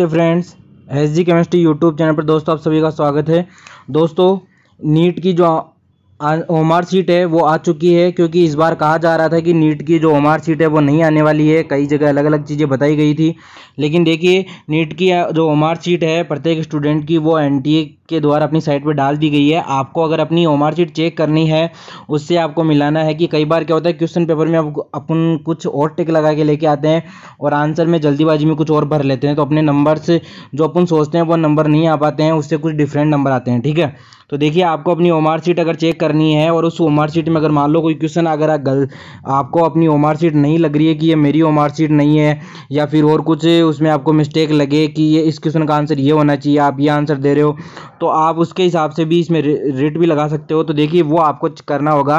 नमस्ते friends S G chemistry YouTube channel पर दोस्तों आप सभी का स्वागत है दोस्तों नीट की जो आर सीट है वो आ चुकी है क्योंकि इस बार कहा जा रहा था कि नीट की जो आर सीट है वो नहीं आने वाली है कई जगह अलग अलग चीज़ें बताई गई थी लेकिन देखिए नीट की जो आर सीट है प्रत्येक स्टूडेंट की वो एन के द्वारा अपनी साइट पर डाल दी गई है आपको अगर अपनी आर शीट चेक करनी है उससे आपको मिलाना है कि कई बार क्या होता है क्वेश्चन पेपर में आप अपन कुछ और टिक लगा के लेके आते हैं और आंसर में जल्दीबाजी में कुछ और भर लेते हैं तो अपने नंबर से जो अपन सोचते हैं वो नंबर नहीं आ पाते हैं उससे कुछ डिफरेंट नंबर आते हैं ठीक है तो देखिए आपको अपनी ओमार सीट अगर चेक करनी है और उस ओमार सीट में अगर मान लो कोई क्वेश्चन अगर गल आपको अपनी ओमार सीट नहीं लग रही है कि ये मेरी ओमार सीट नहीं है या फिर और कुछ उसमें आपको मिस्टेक लगे कि ये इस क्वेश्चन का आंसर ये होना चाहिए आप ये आंसर दे रहे हो तो आप उसके हिसाब से भी इसमें रेट भी लगा सकते हो तो देखिए वो आपको करना होगा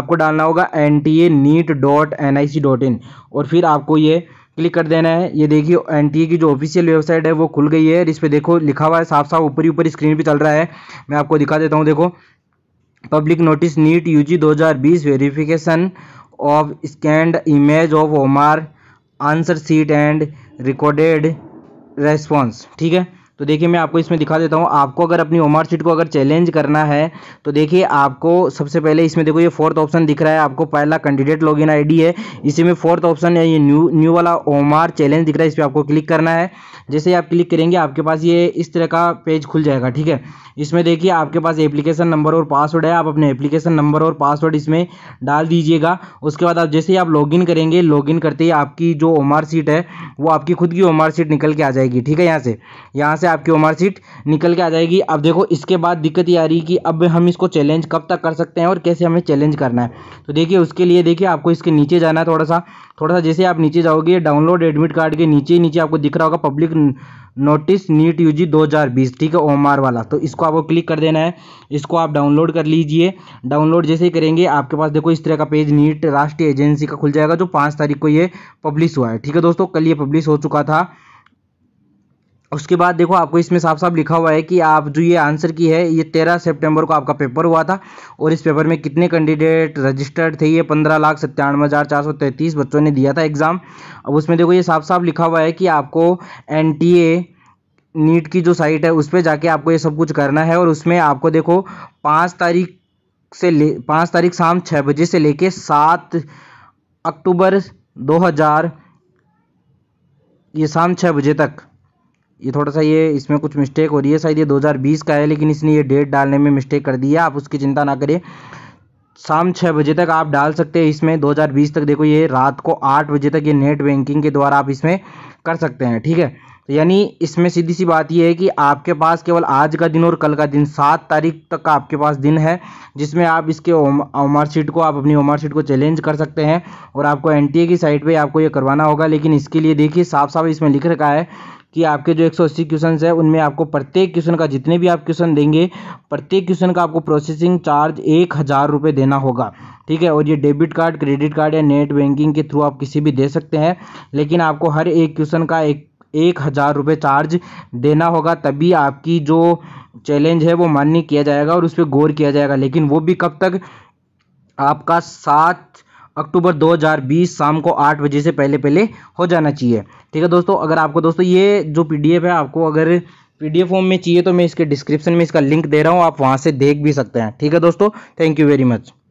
आपको डालना होगा N T A NEET dot N I C dot in और फिर आपको ये क्लिक कर देना है ये देखिए एन टी ए की जो ऑफिशियल वेबसाइट है वो खुल गई है इस पर देखो लिखा हुआ है साफ साफ ऊपर ऊपर स्क्रीन पर चल रहा है मैं आपको दिखा देता हूँ देखो public notice NEET U G दो हज़ार बीस verification of scanned image of OMR answer sheet and recorded response ठीक है तो देखिए मैं आपको इसमें दिखा देता हूँ आपको अगर अपनी ओमार सीट को अगर चैलेंज करना है तो देखिए आपको सबसे पहले इसमें देखो ये फोर्थ ऑप्शन दिख रहा है आपको पहला कैंडिडेट लॉगिन आईडी है इसी में फोर्थ ऑप्शन है ये न्यू न्यू वाला ओमार चैलेंज दिख रहा है इस पर आपको क्लिक करना है जैसे ही आप क्लिक करेंगे आपके पास ये इस तरह का पेज खुल जाएगा ठीक है इसमें देखिए आपके पास एप्लीकेशन नंबर और पासवर्ड है आप अपने एप्लीकेशन नंबर और पासवर्ड इसमें डाल दीजिएगा उसके बाद आप जैसे ही आप लॉगिन करेंगे लॉगिन करते ही आपकी जो ओमार सीट है वो आपकी खुद की ओमार सीट निकल के आ जाएगी ठीक है यहाँ से यहाँ से आपकी ओमर सीट निकल के आ जाएगी अब देखो इसके बाद दिक्कत ये आ रही कि अब हम इसको चैलेंज कब तक कर सकते हैं और कैसे हमें चैलेंज करना है तो देखिए उसके लिए देखिए आपको इसके नीचे जाना है थोड़ा सा थोड़ा सा जैसे आप नीचे जाओगे डाउनलोड एडमिट कार्ड के नीचे नीचे आपको दिख रहा होगा public notice NEET U G ठीक है ओमार वाला तो इसको आपको क्लिक कर देना है इसको आप डाउनलोड कर लीजिए डाउनलोड जैसे ही करेंगे आपके पास देखो इस तरह का पेज नीट राष्ट्रीय एजेंसी का खुल जाएगा जो पाँच तारीख को ये पब्लिश हुआ है ठीक है दोस्तों कल ये पब्लिश हो चुका था उसके बाद देखो आपको इसमें साफ साफ लिखा हुआ है कि आप जो ये आंसर की है ये तेरह सितंबर को आपका पेपर हुआ था और इस पेपर में कितने कैंडिडेट रजिस्टर्ड थे ये पंद्रह लाख सत्तानवे हज़ार चार सौ तैंतीस बच्चों ने दिया था एग्ज़ाम अब उसमें देखो ये साफ साफ लिखा हुआ है कि आपको एन टी ए नीट की जो साइट है उस पर जाके आपको ये सब कुछ करना है और उसमें आपको देखो पाँच तारीख से ले पाँच तारीख शाम छः बजे से लेके सात अक्टूबर दो हज़ार ये शाम छः बजे तक ये थोड़ा सा ये इसमें कुछ मिस्टेक हो रही है शायद ये 2020 का है लेकिन इसने ये डेट डालने में मिस्टेक कर दी है आप उसकी चिंता ना करिए शाम छः बजे तक आप डाल सकते हैं इसमें 2020 तक देखो ये रात को आठ बजे तक ये नेट बैंकिंग के द्वारा आप इसमें कर सकते हैं ठीक है तो यानी इसमें सीधी सी बात यह है कि आपके पास केवल आज का दिन और कल का दिन सात तारीख तक का आपके पास दिन है जिसमें आप इसके ओमार शीट को आप अपनी ओमार शीट को चैलेंज कर सकते हैं और आपको एन की साइट पर आपको ये करवाना होगा लेकिन इसके लिए देखिए साफ साफ इसमें लिख रखा है कि आपके जो 180 क्वेश्चन है उनमें आपको प्रत्येक क्वेश्चन का जितने भी आप क्वेश्चन देंगे प्रत्येक क्वेश्चन का आपको प्रोसेसिंग चार्ज एक हज़ार रुपये देना होगा ठीक है और ये डेबिट कार्ड क्रेडिट कार्ड या नेट बैंकिंग के थ्रू आप किसी भी दे सकते हैं लेकिन आपको हर एक क्वेश्चन का एक एक हज़ार रुपये चार्ज देना होगा तभी आपकी जो चैलेंज है वो मान्य किया जाएगा और उस पर गौर किया जाएगा लेकिन वो भी कब तक आपका सात अक्टूबर 2020 शाम को आठ बजे से पहले पहले हो जाना चाहिए ठीक है दोस्तों अगर आपको दोस्तों ये जो पी है आपको अगर पीडीएफ फॉर्म में चाहिए तो मैं इसके डिस्क्रिप्शन में इसका लिंक दे रहा हूँ आप वहाँ से देख भी सकते हैं ठीक है दोस्तों थैंक यू वेरी मच